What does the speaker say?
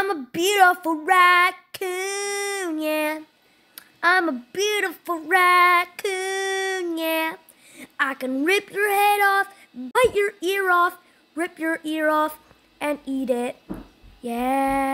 I'm a beautiful raccoon, yeah. I'm a beautiful raccoon, yeah. I can rip your head off, bite your ear off, rip your ear off, and eat it. Yeah.